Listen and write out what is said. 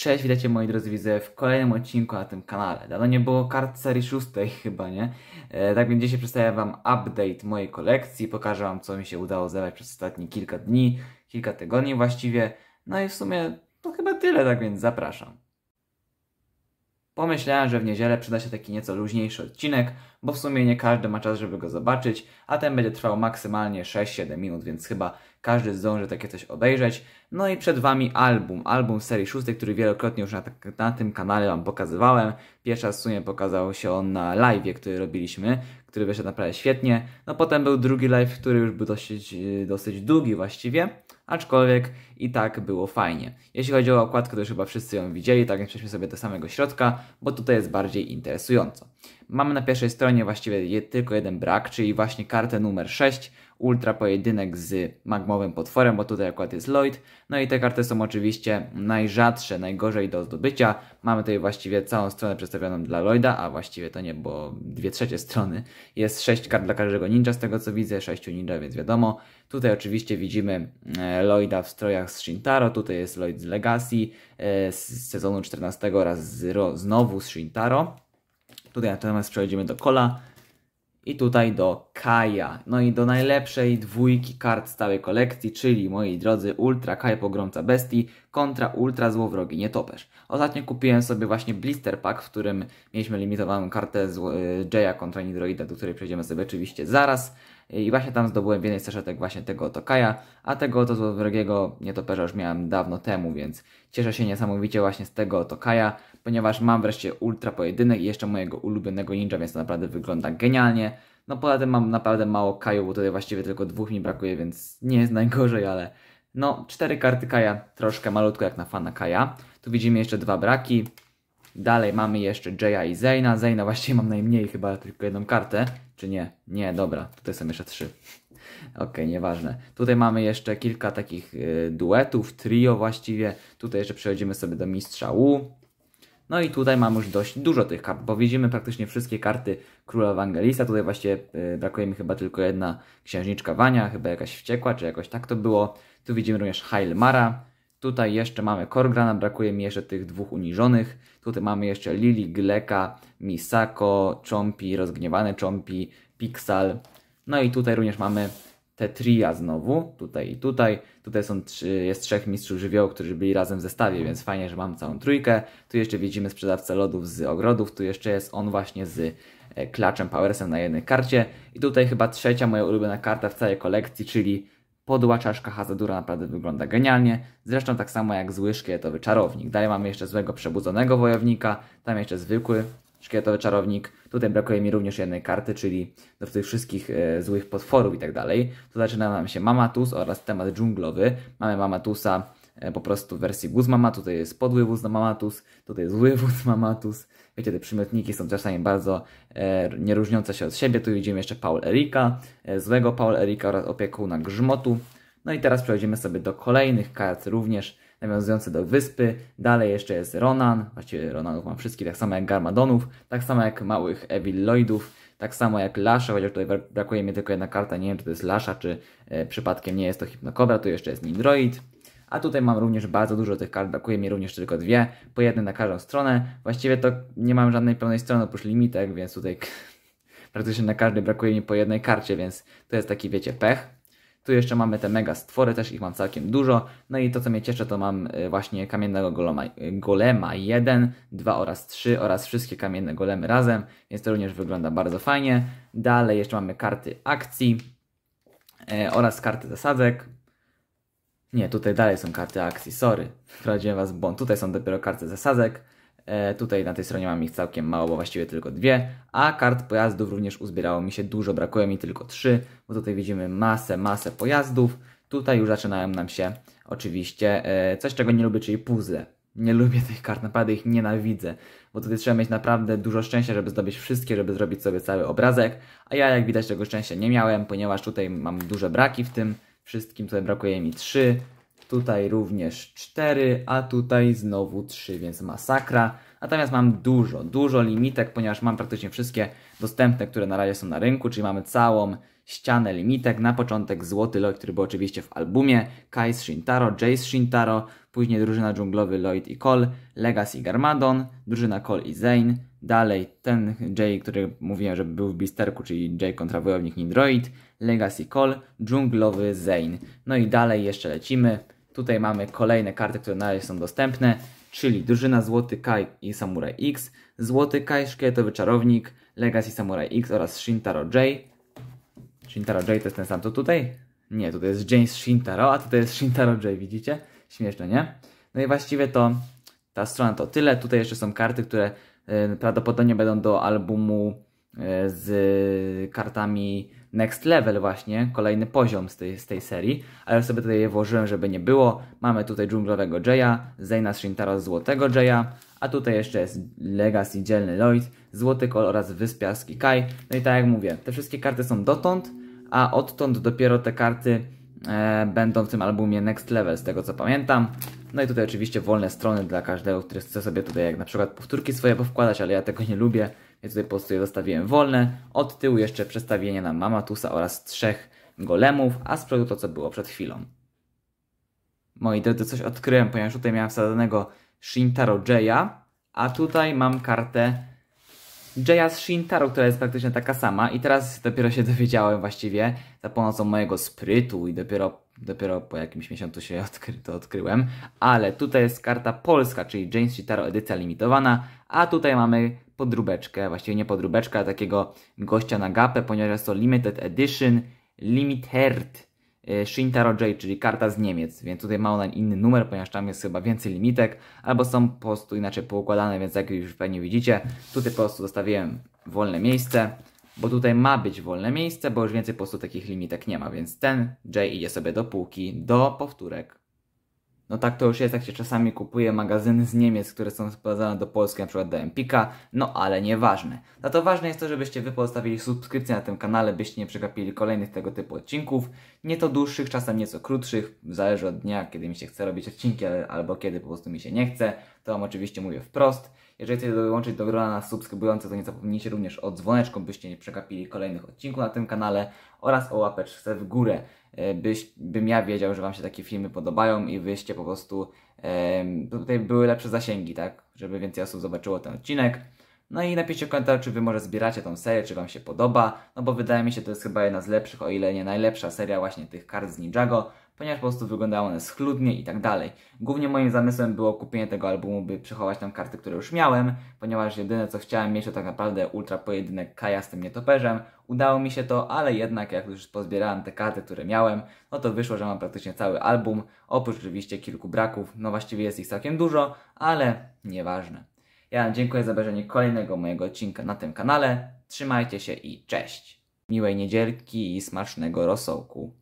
Cześć, witajcie moi drodzy widzowie w kolejnym odcinku na tym kanale. Dawno nie było kart serii szóstej chyba, nie? E, tak więc dzisiaj przedstawię wam update mojej kolekcji, pokażę wam co mi się udało zebrać przez ostatnie kilka dni, kilka tygodni właściwie. No i w sumie to no chyba tyle, tak więc zapraszam. Pomyślałem, że w niedzielę przyda się taki nieco luźniejszy odcinek, bo w sumie nie każdy ma czas, żeby go zobaczyć, a ten będzie trwał maksymalnie 6-7 minut, więc chyba każdy zdąży takie coś obejrzeć. No i przed Wami album, album serii 6, który wielokrotnie już na, tak, na tym kanale Wam pokazywałem. Pierwsza raz w sumie pokazał się on na live'ie, który robiliśmy, który wyszedł naprawdę świetnie. No potem był drugi live, który już był dosyć, dosyć długi właściwie, aczkolwiek i tak było fajnie. Jeśli chodzi o okładkę, to już chyba wszyscy ją widzieli, tak więc przejdźmy sobie do samego środka, bo tutaj jest bardziej interesująco. Mamy na pierwszej stronie właściwie tylko jeden brak, czyli właśnie kartę numer 6, ultra pojedynek z magmowym potworem, bo tutaj akurat jest Lloyd. No i te karty są oczywiście najrzadsze, najgorzej do zdobycia. Mamy tutaj właściwie całą stronę przedstawioną dla Lloyda, a właściwie to nie, bo dwie trzecie strony. Jest 6 kart dla każdego ninja, z tego co widzę, 6 ninja, więc wiadomo. Tutaj oczywiście widzimy e, Lloyda w strojach z Shintaro, tutaj jest Lloyd z Legacy, e, z sezonu 14 oraz z, znowu z Shintaro. Tutaj natomiast przechodzimy do Kola i tutaj do Kaja. No i do najlepszej dwójki kart z całej kolekcji, czyli moi drodzy Ultra Kaja Pogromca Bestii kontra Ultra Złowrogi Nietoperz. Ostatnio kupiłem sobie właśnie blister pack, w którym mieliśmy limitowaną kartę z y, Jaya kontra Nidroida, do której przejdziemy sobie oczywiście zaraz. I właśnie tam zdobyłem więcej jednej właśnie tego oto a tego oto złowrogiego nietoperza już miałem dawno temu, więc cieszę się niesamowicie właśnie z tego oto ponieważ mam wreszcie ultra pojedynek i jeszcze mojego ulubionego ninja, więc to naprawdę wygląda genialnie. No poza tym mam naprawdę mało Kaju, bo tutaj właściwie tylko dwóch mi brakuje, więc nie jest najgorzej, ale no cztery karty Kaja, troszkę malutko jak na fana Kaja. Tu widzimy jeszcze dwa braki, Dalej mamy jeszcze Jaya i Zayna. Zayna właściwie mam najmniej, chyba tylko jedną kartę. Czy nie? Nie, dobra. Tutaj są jeszcze trzy. Okej, okay, nieważne. Tutaj mamy jeszcze kilka takich y, duetów, trio właściwie. Tutaj jeszcze przechodzimy sobie do Mistrza Wu. No i tutaj mamy już dość dużo tych kart, bo widzimy praktycznie wszystkie karty Króla Ewangelista. Tutaj właściwie y, brakuje mi chyba tylko jedna księżniczka Wania, chyba jakaś wściekła, czy jakoś tak to było. Tu widzimy również Hail Mara, Tutaj jeszcze mamy Korgrana, brakuje mi jeszcze tych dwóch uniżonych. Tutaj mamy jeszcze Lili, Gleka, Misako, Chompi, rozgniewane Chompi, Pixal. No i tutaj również mamy te tria znowu, tutaj i tutaj. Tutaj są trzy, jest trzech mistrzów żywiołów, którzy byli razem w zestawie, mhm. więc fajnie, że mam całą trójkę. Tu jeszcze widzimy sprzedawcę lodów z ogrodów, tu jeszcze jest on właśnie z klaczem e, Powersem na jednej karcie. I tutaj chyba trzecia moja ulubiona karta w całej kolekcji, czyli Podła czaszka Hazadura naprawdę wygląda genialnie. Zresztą tak samo jak zły szkieletowy czarownik. Dalej mamy jeszcze złego przebudzonego wojownika. Tam jeszcze zwykły szkieletowy czarownik. Tutaj brakuje mi również jednej karty, czyli do tych wszystkich e, złych potworów i tak dalej. Tu zaczyna nam się Mamatus oraz temat dżunglowy. Mamy Mamatusa e, po prostu w wersji Guzmama. Tutaj jest podły wóz na Mamatus. Tutaj jest zły wóz Mamatus. Wiecie, te przymiotniki są czasami bardzo e, nieróżniące się od siebie. Tu widzimy jeszcze Paul Erika, e, złego Paul Erika oraz opiekuna Grzmotu. No i teraz przechodzimy sobie do kolejnych kart również nawiązujące do wyspy. Dalej jeszcze jest Ronan, właściwie Ronanów mam wszystkich, tak samo jak Garmadonów, tak samo jak małych Lloydów, tak samo jak Lasza, chociaż tutaj brakuje mi tylko jedna karta, nie wiem czy to jest Lasza, czy e, przypadkiem nie jest to Hypnokobra, tu jeszcze jest Nidroid. A tutaj mam również bardzo dużo tych kart, brakuje mi również tylko dwie, po jednej na każdą stronę. Właściwie to nie mam żadnej pełnej strony oprócz limitek, więc tutaj praktycznie na każdej brakuje mi po jednej karcie, więc to jest taki, wiecie, pech. Tu jeszcze mamy te mega stwory, też ich mam całkiem dużo. No i to co mnie cieszy, to mam y, właśnie kamiennego y, golema, golema 1, 2 oraz 3 oraz wszystkie kamienne golemy razem, więc to również wygląda bardzo fajnie. Dalej jeszcze mamy karty akcji e, oraz karty zasadzek. Nie, tutaj dalej są karty akcji, sorry. Wprowadziłem Was w błąd. Tutaj są dopiero karty zasadzek. E, tutaj na tej stronie mam ich całkiem mało, bo właściwie tylko dwie. A kart pojazdów również uzbierało mi się dużo, brakuje mi tylko trzy, bo tutaj widzimy masę, masę pojazdów. Tutaj już zaczynają nam się oczywiście e, coś, czego nie lubię, czyli puzzle. Nie lubię tych kart, naprawdę ich nienawidzę, bo tutaj trzeba mieć naprawdę dużo szczęścia, żeby zdobyć wszystkie, żeby zrobić sobie cały obrazek, a ja jak widać tego szczęścia nie miałem, ponieważ tutaj mam duże braki w tym, wszystkim. Tutaj brakuje mi 3, tutaj również 4, a tutaj znowu 3, więc masakra. Natomiast mam dużo, dużo limitek, ponieważ mam praktycznie wszystkie dostępne, które na razie są na rynku, czyli mamy całą ścianę limitek. Na początek Złoty Lloyd, który był oczywiście w albumie, Kai Shintaro, Jace Shintaro, później drużyna dżunglowy Lloyd i Cole, Legacy Garmadon, drużyna Cole i Zane, dalej ten Jay, który mówiłem, że był w blisterku, czyli Jay kontra wojownik Nindroid, Legacy Cole, dżunglowy Zane. No i dalej jeszcze lecimy. Tutaj mamy kolejne karty, które na razie są dostępne, czyli drużyna Złoty Kai i Samurai X, Złoty Kai, Szkieletowy Czarownik, Legacy Samurai X oraz Shintaro J, Shintaro J to jest ten sam, to tutaj? Nie, tutaj jest James Shintaro, a tutaj jest Shintaro J, widzicie? Śmieszne, nie? No i właściwie to ta strona to tyle. Tutaj jeszcze są karty, które y, prawdopodobnie będą do albumu y, z kartami Next Level właśnie, kolejny poziom z tej, z tej serii, ale sobie tutaj je włożyłem, żeby nie było. Mamy tutaj dżunglowego Jaya, Zayna Shintaro z złotego Jaya, a tutaj jeszcze jest Legacy, Dzielny Lloyd, Złoty Kol oraz Wyspiarski Kai. No i tak jak mówię, te wszystkie karty są dotąd, a odtąd dopiero te karty e, będą w tym albumie Next Level, z tego co pamiętam. No i tutaj oczywiście wolne strony dla każdego, który chce sobie tutaj jak na przykład powtórki swoje powkładać, ale ja tego nie lubię, więc tutaj po prostu je zostawiłem wolne. Od tyłu jeszcze przestawienie na Mamatusa oraz trzech golemów, a z przodu to co było przed chwilą. Moi drodzy, coś odkryłem, ponieważ tutaj miałem wsadzonego Shintaro Jaya, a tutaj mam kartę Jaya z Shintaro, która jest praktycznie taka sama i teraz dopiero się dowiedziałem właściwie za pomocą mojego sprytu i dopiero, dopiero po jakimś miesiącu się odkry to odkryłem, ale tutaj jest karta polska, czyli James Shintaro edycja limitowana, a tutaj mamy podróbeczkę, właściwie nie podróbeczkę, ale takiego gościa na gapę, ponieważ jest to limited edition, limited E, Shintaro J, czyli karta z Niemiec, więc tutaj ma ona inny numer, ponieważ tam jest chyba więcej limitek, albo są po prostu inaczej poukładane, więc jak już pewnie widzicie, tutaj po prostu zostawiłem wolne miejsce, bo tutaj ma być wolne miejsce, bo już więcej po prostu takich limitek nie ma, więc ten J idzie sobie do półki, do powtórek. No tak to już jest, jak się czasami kupuje magazyny z Niemiec, które są sprowadzane do Polski, na przykład do Empika, no ale nieważne. Za to ważne jest to, żebyście Wy postawili subskrypcję na tym kanale, byście nie przegapili kolejnych tego typu odcinków. Nieco dłuższych, czasem nieco krótszych, zależy od dnia, kiedy mi się chce robić odcinki, albo kiedy po prostu mi się nie chce. To Wam oczywiście mówię wprost. Jeżeli chcecie dołączyć do grona na subskrybujących, to nie zapomnijcie również o dzwoneczku, byście nie przegapili kolejnych odcinków na tym kanale oraz o łapeczce w górę, e, byś, bym ja wiedział, że Wam się takie filmy podobają i wyście po prostu tutaj były lepsze zasięgi, tak? Żeby więcej osób zobaczyło ten odcinek. No i napiszcie komentarz, czy Wy może zbieracie tą serię, czy Wam się podoba, no bo wydaje mi się, to jest chyba jedna z lepszych, o ile nie najlepsza seria właśnie tych kart z Ninjago ponieważ po prostu wyglądały one schludnie i tak dalej. Głównie moim zamysłem było kupienie tego albumu, by przechować tam karty, które już miałem, ponieważ jedyne co chciałem mieć to tak naprawdę ultra pojedynek Kaja z tym nietoperzem. Udało mi się to, ale jednak jak już pozbierałem te karty, które miałem, no to wyszło, że mam praktycznie cały album, oprócz oczywiście kilku braków, no właściwie jest ich całkiem dużo, ale nieważne. Ja dziękuję za obejrzenie kolejnego mojego odcinka na tym kanale. Trzymajcie się i cześć! Miłej niedzielki i smacznego rosołku.